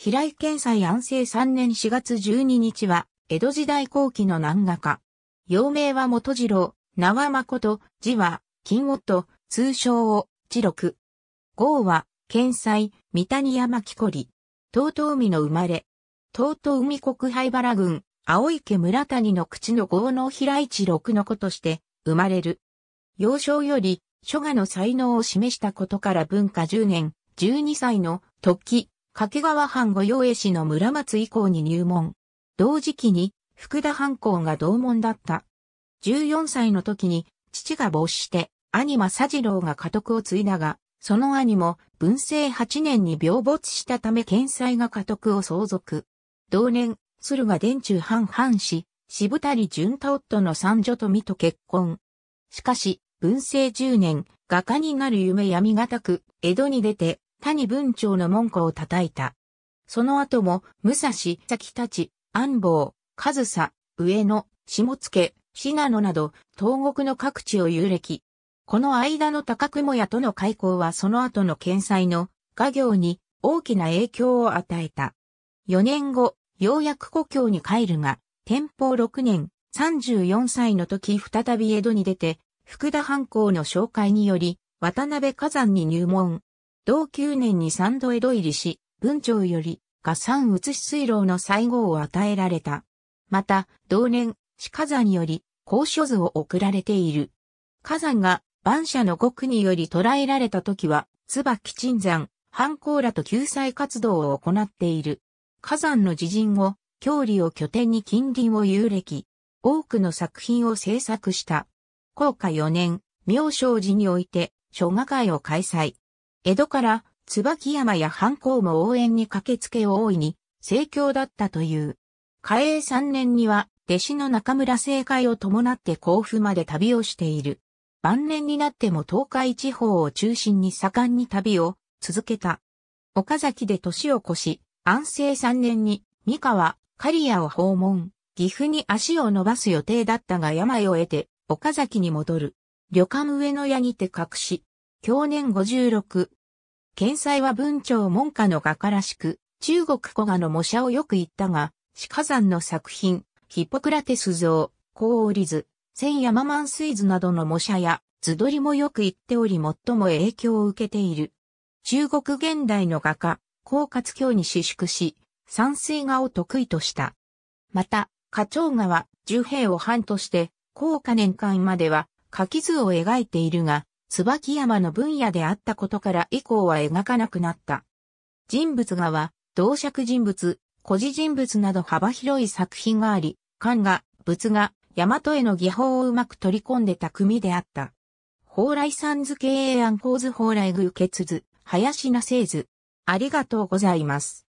平井健斎安政3年4月12日は、江戸時代後期の漫画家。幼名は元次郎、名は誠、字は、金夫、通称を、次六。号は、健斎、三谷山木こり。東東海の生まれ。東東海国灰原郡、青池村谷の口の豪農平一六の子として、生まれる。幼少より、書画の才能を示したことから文化10年、12歳の時、掛川藩御用絵師の村松以降に入門。同時期に福田藩校が同門だった。14歳の時に父が没して兄正次郎が家督を継いだが、その兄も文政8年に病没したため県裁が家督を相続。同年、鶴が殿中藩藩士、渋谷淳太夫の三女と富と結婚。しかし、文政10年、画家になる夢闇がたく、江戸に出て、谷文長の門戸を叩いた。その後も、武蔵、た立、安房、上総、上野、下野、信濃など、東国の各地を遊歴。この間の高雲屋との開港はその後の県裁の画業に大きな影響を与えた。4年後、ようやく故郷に帰るが、天保6年、34歳の時再び江戸に出て、福田藩校の紹介により、渡辺火山に入門。同9年に三度江戸入りし、文長より、河山移し水路の最後を与えられた。また、同年、死火山より、高所図を送られている。火山が、万社の国により捕らえられた時は、椿鎮山、藩抗らと救済活動を行っている。火山の自陣を、郷里を拠点に近隣を遊歴。多くの作品を制作した。高下4年、妙正寺において、諸画会を開催。江戸から、椿山や藩校も応援に駆けつけ大いに、盛況だったという。嘉永3年には、弟子の中村正解を伴って甲府まで旅をしている。晩年になっても東海地方を中心に盛んに旅を続けた。岡崎で年を越し、安政3年に三河、刈谷を訪問、岐阜に足を伸ばす予定だったが病を得て岡崎に戻る。旅館上野屋にて隠し、去年56、検才は文朝門下の画家らしく、中国古画の模写をよく言ったが、鹿山の作品、ヒポクラテス像、折図、千山万水図などの模写や、図取りもよく言っており最も影響を受けている。中国現代の画家、高活教に私縮し、山水画を得意とした。また、花鳥画は、十兵を藩として、高価年間までは、書き図を描いているが、椿山の分野であったことから以降は描かなくなった。人物画は、同尺人物、古事人物など幅広い作品があり、漢画、仏画、大和への技法をうまく取り込んでた組であった。蓬莱三図経営案構図蓬莱宮決図、林名製図。ありがとうございます。